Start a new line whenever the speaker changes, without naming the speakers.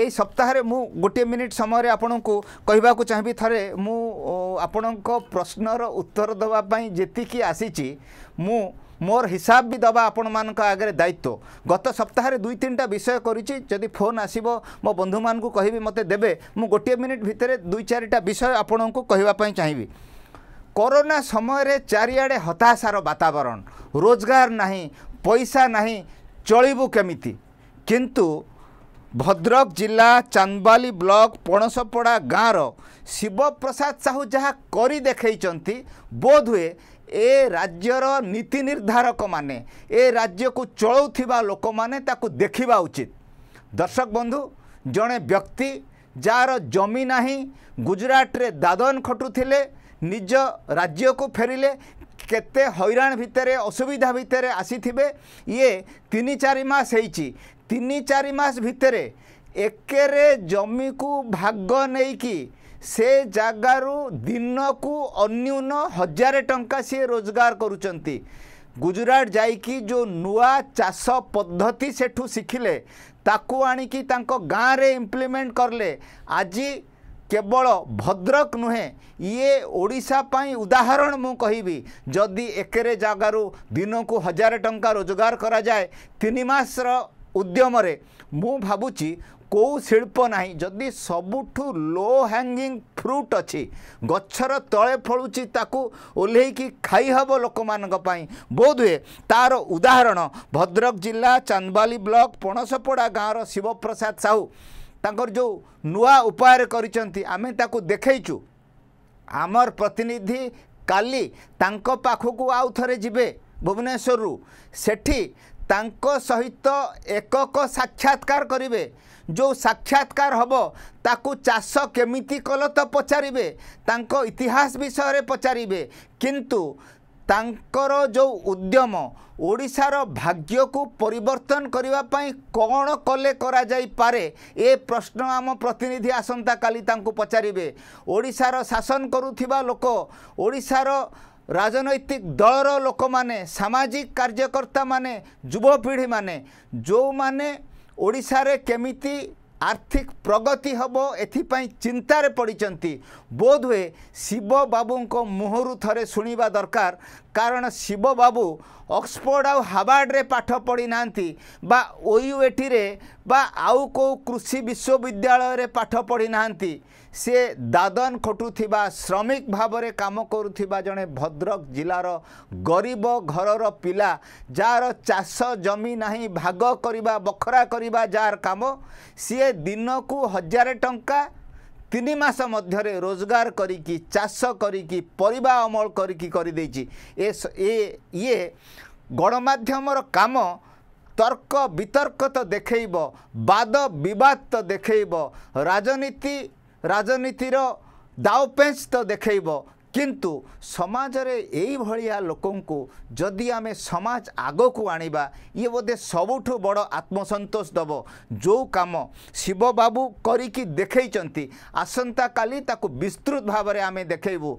ଏଇ ସପ୍ତାହରେ ମୁଁ ଗୋଟିଏ ମିନିଟ୍ ସମୟରେ ଆପଣଙ୍କୁ କହିବାକୁ ଚାହିଁବି ଥରେ ମୁଁ ଆପଣଙ୍କ ପ୍ରଶ୍ନର ଉତ୍ତର ଦେବା ପାଇଁ ଯେତିକି ଆସିଛି ମୁଁ ମୋର ହିସାବ ବି ଦେବା ଆପଣମାନଙ୍କ ଆଗରେ ଦାୟିତ୍ୱ ଗତ ସପ୍ତାହରେ ଦୁଇ ତିନିଟା ବିଷୟ କରିଛି ଯଦି ଫୋନ୍ ଆସିବ ମୋ ବନ୍ଧୁମାନଙ୍କୁ କହିବି ମୋତେ ଦେବେ ମୁଁ ଗୋଟିଏ ମିନିଟ୍ ଭିତରେ ଦୁଇ ଚାରିଟା ବିଷୟ ଆପଣଙ୍କୁ କହିବା ପାଇଁ ଚାହିଁବି କରୋନା ସମୟରେ ଚାରିଆଡ଼େ ହତାଶାର ବାତାବରଣ ରୋଜଗାର ନାହିଁ ପଇସା ନାହିଁ ଚଳିବୁ କେମିତି କିନ୍ତୁ ଭଦ୍ରକ ଜିଲ୍ଲା ଚାନ୍ଦବାଲି ବ୍ଲକ ପଣସପଡ଼ା ଗାଁର ଶିବପ୍ରସାଦ ସାହୁ ଯାହା କରି ଦେଖାଇଛନ୍ତି ବୋଧହୁଏ ଏ ରାଜ୍ୟର ନୀତି ନିର୍ଦ୍ଧାରକମାନେ ଏ ରାଜ୍ୟକୁ ଚଳାଉଥିବା ଲୋକମାନେ ତାକୁ ଦେଖିବା ଉଚିତ ଦର୍ଶକ ବନ୍ଧୁ ଜଣେ ବ୍ୟକ୍ତି ଯାହାର ଜମି ନାହିଁ ଗୁଜରାଟରେ ଦାଦନ ଖଟୁଥିଲେ ନିଜ ରାଜ୍ୟକୁ ଫେରିଲେ କେତେ ହଇରାଣ ଭିତରେ ଅସୁବିଧା ଭିତରେ ଆସିଥିବେ ଇଏ ତିନି ଚାରି ମାସ ହେଇଛି तीन चार भितर एक जमी को भाग नहीं कि से जगार दिन को अन्न हजार टाँचा सी रोजगार करुंट गुजराट जाकि जो नुआ चाष पद्धति सेठू शिखिले आ गाँव में इम्प्लीमेंट कले आज केवल भद्रक नुहे ये ओडापी उदाहरण मु कह जदि एक जगार दिन को हजार टाँचा रोजगार करा जाए तीन मस ଉଦ୍ୟମରେ ମୁଁ ଭାବୁଛି କେଉଁ ଶିଳ୍ପ ନାହିଁ ଯଦି ସବୁଠୁ ଲୋ ହ୍ୟାଙ୍ଗିଂ ଫ୍ରୁଟ୍ ଅଛି ଗଛର ତଳେ ଫଳୁଛି ତାକୁ ଓହ୍ଲେଇକି ଖାଇହେବ ଲୋକମାନଙ୍କ ପାଇଁ ବୋଧହୁଏ ତା'ର ଉଦାହରଣ ଭଦ୍ରକ ଜିଲ୍ଲା ଚାନ୍ଦବାଲି ବ୍ଲକ ପଣସପଡ଼ା ଗାଁର ଶିବପ୍ରସାଦ ସାହୁ ତାଙ୍କର ଯେଉଁ ନୂଆ ଉପାୟରେ କରିଛନ୍ତି ଆମେ ତାକୁ ଦେଖେଇଛୁ ଆମର ପ୍ରତିନିଧି କାଲି ତାଙ୍କ ପାଖକୁ ଆଉ ଥରେ ଯିବେ ଭୁବନେଶ୍ୱରରୁ ସେଠି ତାଙ୍କ ସହିତ ଏକକ ସାକ୍ଷାତକାର କରିବେ ଯେଉଁ ସାକ୍ଷାତକାର ହେବ ତାକୁ ଚାଷ କେମିତି କଲ ତ ପଚାରିବେ ତାଙ୍କ ଇତିହାସ ବିଷୟରେ ପଚାରିବେ କିନ୍ତୁ ତାଙ୍କର ଯେଉଁ ଉଦ୍ୟମ ଓଡ଼ିଶାର ଭାଗ୍ୟକୁ ପରିବର୍ତ୍ତନ କରିବା ପାଇଁ କ'ଣ କଲେ କରାଯାଇପାରେ ଏ ପ୍ରଶ୍ନ ଆମ ପ୍ରତିନିଧି ଆସନ୍ତାକାଲି ତାଙ୍କୁ ପଚାରିବେ ଓଡ଼ିଶାର ଶାସନ କରୁଥିବା ଲୋକ ଓଡ଼ିଶାର রাজনৈতিক দলর লোক মানে সামাজিক কার্যকর্তা মানে যুবপিঢ়ি মানে ଯେଉଁମାନେ ଓଡ଼ିଶାରେ କେମିତି ଆର୍ଥିକ ପ୍ରଗତି ହେବ ଏଥିପାଇଁ ଚିନ୍ତାରେ ପଡ଼ିଛନ୍ତି ବୋଧହୁଏ ଶିବବାବୁଙ୍କ ମୁହଁରୁ ଥରେ ଶୁଣିବା ଦରକାର କାରଣ ଶିବବାବୁ ଅକ୍ସଫୋର୍ଡ଼ ଆଉ ହାବାର୍ଡ଼ରେ ପାଠ ପଢ଼ିନାହାନ୍ତି ବା ଓୟୁଏଟିରେ ବା ଆଉ କେଉଁ କୃଷି ବିଶ୍ୱବିଦ୍ୟାଳୟରେ ପାଠ ପଢ଼ିନାହାନ୍ତି ସେ ଦାଦନ ଖଟୁଥିବା ଶ୍ରମିକ ଭାବରେ କାମ କରୁଥିବା ଜଣେ ଭଦ୍ରକ ଜିଲ୍ଲାର ଗରିବ ଘରର ପିଲା ଯାହାର ଚାଷ ଜମି ନାହିଁ ଭାଗ କରିବା ବଖରା କରିବା ଯାହାର କାମ ସିଏ ଦିନକୁ ହଜାରେ ଟଙ୍କା ତିନି ମାସ ମଧ୍ୟରେ ରୋଜଗାର କରିକି ଚାଷ କରିକି ପରିବା ଅମଳ କରିକି କରିଦେଇଛି ଏ ଇଏ ଗଣମାଧ୍ୟମର କାମ ତର୍କ ବିତର୍କ ତ ଦେଖେଇବ ବାଦ ବିବାଦ ତ ଦେଖେଇବ ରାଜନୀତି ରାଜନୀତିର ଦାଓ ପେଞ୍ଚ ତ ଦେଖେଇବ କିନ୍ତୁ ସମାଜରେ ଏଇଭଳିଆ ଲୋକଙ୍କୁ ଯଦି ଆମେ ସମାଜ ଆଗକୁ ଆଣିବା ଇଏ ବୋଧେ ସବୁଠୁ ବଡ଼ ଆତ୍ମସନ୍ତୋଷ ଦେବ ଯେଉଁ କାମ ଶିବବାବୁ କରିକି ଦେଖେଇଛନ୍ତି ଆସନ୍ତାକାଲି ତାକୁ ବିସ୍ତୃତ ଭାବରେ ଆମେ ଦେଖେଇବୁ